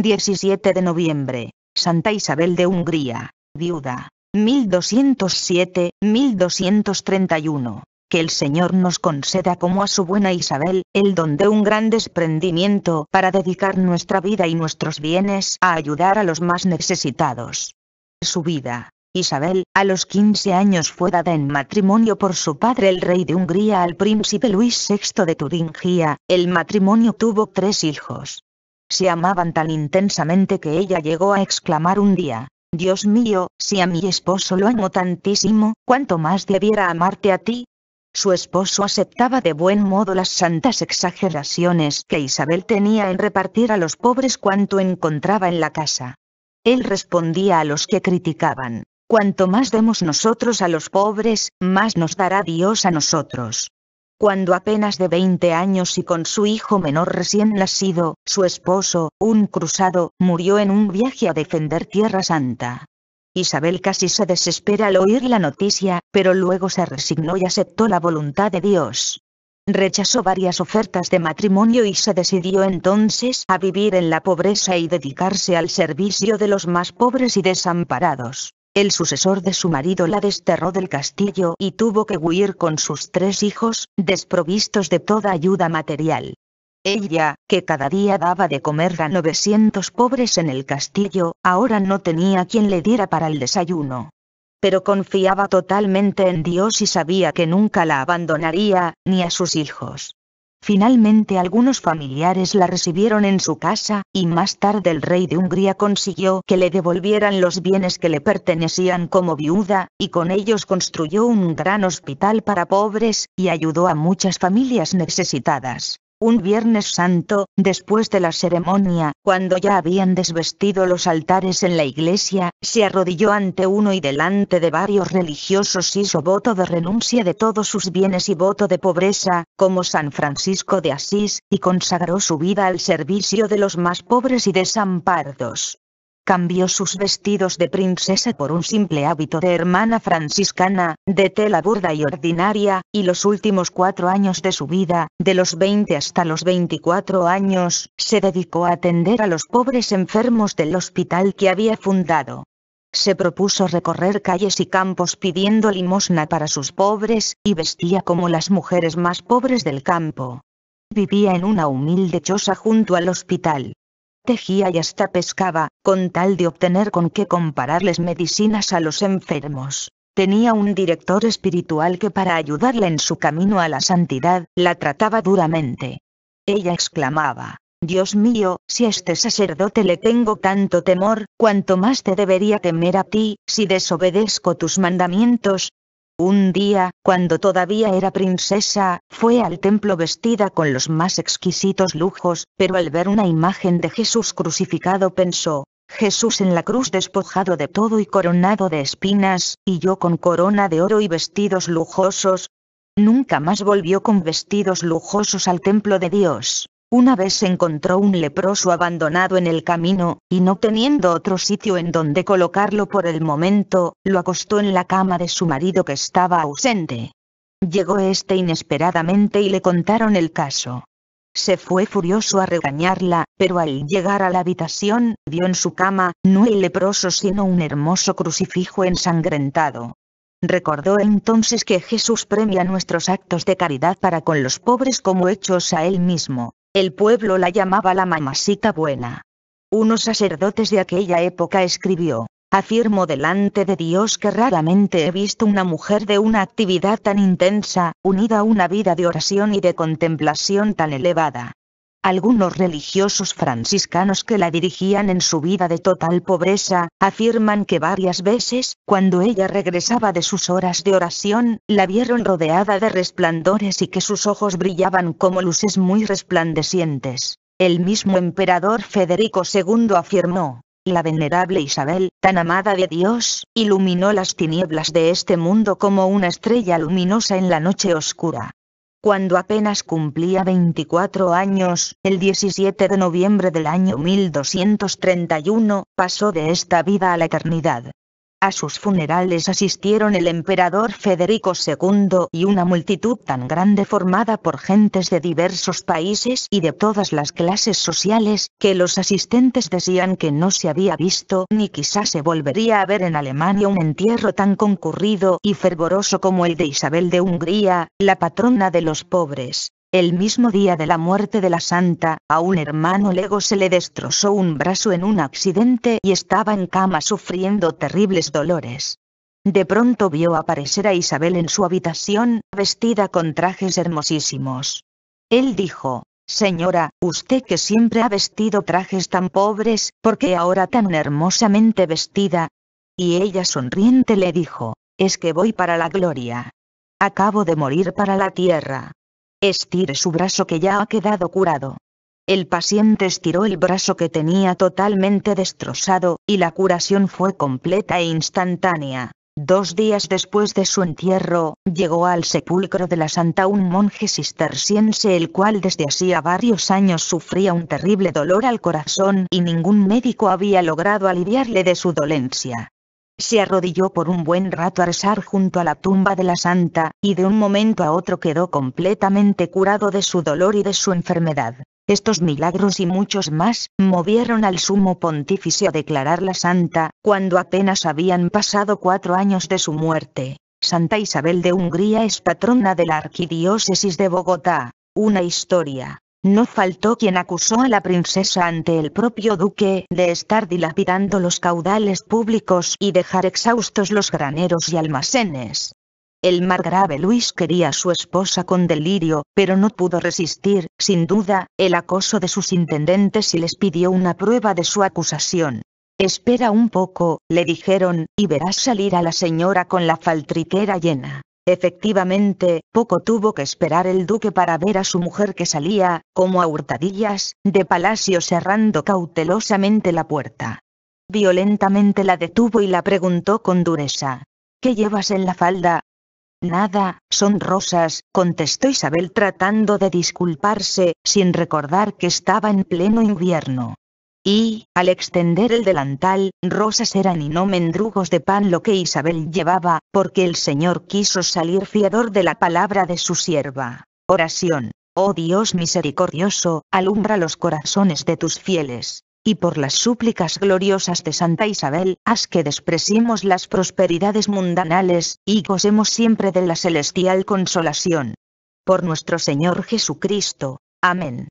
17 de noviembre, Santa Isabel de Hungría, viuda, 1207-1231. Que el Señor nos conceda como a su buena Isabel, el don de un gran desprendimiento para dedicar nuestra vida y nuestros bienes a ayudar a los más necesitados. Su vida, Isabel, a los 15 años fue dada en matrimonio por su padre el rey de Hungría al príncipe Luis VI de Turingia, el matrimonio tuvo tres hijos, se amaban tan intensamente que ella llegó a exclamar un día, Dios mío, si a mi esposo lo amo tantísimo, ¿cuánto más debiera amarte a ti? Su esposo aceptaba de buen modo las santas exageraciones que Isabel tenía en repartir a los pobres cuanto encontraba en la casa. Él respondía a los que criticaban, cuanto más demos nosotros a los pobres, más nos dará Dios a nosotros cuando apenas de 20 años y con su hijo menor recién nacido, su esposo, un cruzado, murió en un viaje a defender Tierra Santa. Isabel casi se desespera al oír la noticia, pero luego se resignó y aceptó la voluntad de Dios. Rechazó varias ofertas de matrimonio y se decidió entonces a vivir en la pobreza y dedicarse al servicio de los más pobres y desamparados. El sucesor de su marido la desterró del castillo y tuvo que huir con sus tres hijos, desprovistos de toda ayuda material. Ella, que cada día daba de comer a 900 pobres en el castillo, ahora no tenía quien le diera para el desayuno. Pero confiaba totalmente en Dios y sabía que nunca la abandonaría, ni a sus hijos. Finalmente algunos familiares la recibieron en su casa, y más tarde el rey de Hungría consiguió que le devolvieran los bienes que le pertenecían como viuda, y con ellos construyó un gran hospital para pobres, y ayudó a muchas familias necesitadas. Un Viernes Santo, después de la ceremonia, cuando ya habían desvestido los altares en la iglesia, se arrodilló ante uno y delante de varios religiosos hizo voto de renuncia de todos sus bienes y voto de pobreza, como San Francisco de Asís, y consagró su vida al servicio de los más pobres y desamparados cambió sus vestidos de princesa por un simple hábito de hermana franciscana, de tela burda y ordinaria, y los últimos cuatro años de su vida, de los 20 hasta los 24 años, se dedicó a atender a los pobres enfermos del hospital que había fundado. Se propuso recorrer calles y campos pidiendo limosna para sus pobres, y vestía como las mujeres más pobres del campo. Vivía en una humilde choza junto al hospital tejía y hasta pescaba, con tal de obtener con qué compararles medicinas a los enfermos. Tenía un director espiritual que para ayudarla en su camino a la santidad, la trataba duramente. Ella exclamaba, Dios mío, si a este sacerdote le tengo tanto temor, cuanto más te debería temer a ti, si desobedezco tus mandamientos, un día, cuando todavía era princesa, fue al templo vestida con los más exquisitos lujos, pero al ver una imagen de Jesús crucificado pensó, Jesús en la cruz despojado de todo y coronado de espinas, y yo con corona de oro y vestidos lujosos. Nunca más volvió con vestidos lujosos al templo de Dios. Una vez encontró un leproso abandonado en el camino, y no teniendo otro sitio en donde colocarlo por el momento, lo acostó en la cama de su marido que estaba ausente. Llegó este inesperadamente y le contaron el caso. Se fue furioso a regañarla, pero al llegar a la habitación, vio en su cama, no el leproso sino un hermoso crucifijo ensangrentado. Recordó entonces que Jesús premia nuestros actos de caridad para con los pobres como hechos a él mismo. El pueblo la llamaba la mamasita buena. Unos sacerdotes de aquella época escribió, afirmo delante de Dios que raramente he visto una mujer de una actividad tan intensa, unida a una vida de oración y de contemplación tan elevada. Algunos religiosos franciscanos que la dirigían en su vida de total pobreza, afirman que varias veces, cuando ella regresaba de sus horas de oración, la vieron rodeada de resplandores y que sus ojos brillaban como luces muy resplandecientes. El mismo emperador Federico II afirmó, la venerable Isabel, tan amada de Dios, iluminó las tinieblas de este mundo como una estrella luminosa en la noche oscura. Cuando apenas cumplía 24 años, el 17 de noviembre del año 1231, pasó de esta vida a la eternidad. A sus funerales asistieron el emperador Federico II y una multitud tan grande formada por gentes de diversos países y de todas las clases sociales, que los asistentes decían que no se había visto ni quizás se volvería a ver en Alemania un entierro tan concurrido y fervoroso como el de Isabel de Hungría, la patrona de los pobres. El mismo día de la muerte de la santa, a un hermano Lego se le destrozó un brazo en un accidente y estaba en cama sufriendo terribles dolores. De pronto vio aparecer a Isabel en su habitación, vestida con trajes hermosísimos. Él dijo, Señora, usted que siempre ha vestido trajes tan pobres, ¿por qué ahora tan hermosamente vestida? Y ella sonriente le dijo, es que voy para la gloria. Acabo de morir para la tierra, Estire su brazo que ya ha quedado curado. El paciente estiró el brazo que tenía totalmente destrozado, y la curación fue completa e instantánea. Dos días después de su entierro, llegó al sepulcro de la santa un monje cisterciense el cual desde hacía varios años sufría un terrible dolor al corazón y ningún médico había logrado aliviarle de su dolencia se arrodilló por un buen rato a rezar junto a la tumba de la santa, y de un momento a otro quedó completamente curado de su dolor y de su enfermedad. Estos milagros y muchos más, movieron al sumo pontífice a declarar la santa, cuando apenas habían pasado cuatro años de su muerte. Santa Isabel de Hungría es patrona de la Arquidiócesis de Bogotá. Una historia. No faltó quien acusó a la princesa ante el propio duque de estar dilapidando los caudales públicos y dejar exhaustos los graneros y almacenes. El margrave Luis quería a su esposa con delirio, pero no pudo resistir, sin duda, el acoso de sus intendentes y les pidió una prueba de su acusación. Espera un poco, le dijeron, y verás salir a la señora con la faltriquera llena. Efectivamente, poco tuvo que esperar el duque para ver a su mujer que salía, como a hurtadillas, de palacio cerrando cautelosamente la puerta. Violentamente la detuvo y la preguntó con dureza. ¿Qué llevas en la falda? Nada, son rosas, contestó Isabel tratando de disculparse, sin recordar que estaba en pleno invierno y, al extender el delantal, rosas eran y no mendrugos de pan lo que Isabel llevaba, porque el Señor quiso salir fiador de la palabra de su sierva. Oración. Oh Dios misericordioso, alumbra los corazones de tus fieles. Y por las súplicas gloriosas de Santa Isabel, haz que despreciemos las prosperidades mundanales, y gocemos siempre de la celestial consolación. Por nuestro Señor Jesucristo. Amén.